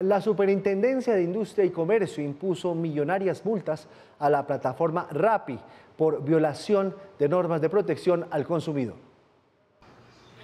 La Superintendencia de Industria y Comercio impuso millonarias multas a la plataforma RAPI por violación de normas de protección al consumidor.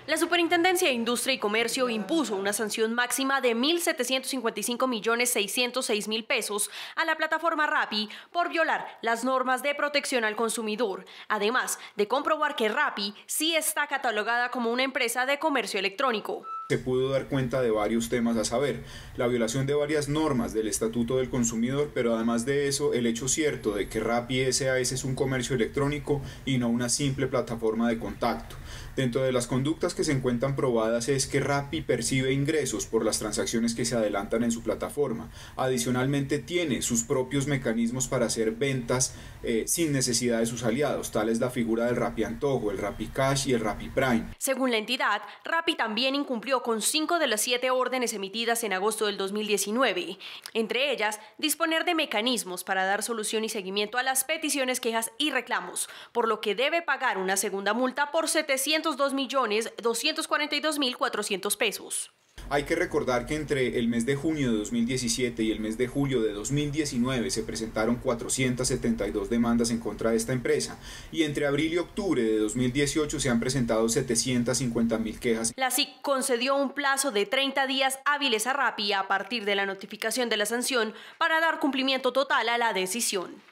La Superintendencia de Industria y Comercio impuso una sanción máxima de 1.755.606.000 pesos a la plataforma RAPI por violar las normas de protección al consumidor, además de comprobar que RAPI sí está catalogada como una empresa de comercio electrónico se pudo dar cuenta de varios temas a saber, la violación de varias normas del Estatuto del Consumidor, pero además de eso, el hecho cierto de que Rappi SAS es un comercio electrónico y no una simple plataforma de contacto. Dentro de las conductas que se encuentran probadas es que Rappi percibe ingresos por las transacciones que se adelantan en su plataforma. Adicionalmente tiene sus propios mecanismos para hacer ventas eh, sin necesidad de sus aliados, tal es la figura del Rappi Antojo, el Rappi Cash y el Rappi Prime. Según la entidad, Rappi también incumplió con cinco de las siete órdenes emitidas en agosto del 2019, entre ellas disponer de mecanismos para dar solución y seguimiento a las peticiones, quejas y reclamos, por lo que debe pagar una segunda multa por 702.242.400 pesos. Hay que recordar que entre el mes de junio de 2017 y el mes de julio de 2019 se presentaron 472 demandas en contra de esta empresa y entre abril y octubre de 2018 se han presentado 750 mil quejas. La SIC concedió un plazo de 30 días hábiles a Rappi a partir de la notificación de la sanción para dar cumplimiento total a la decisión.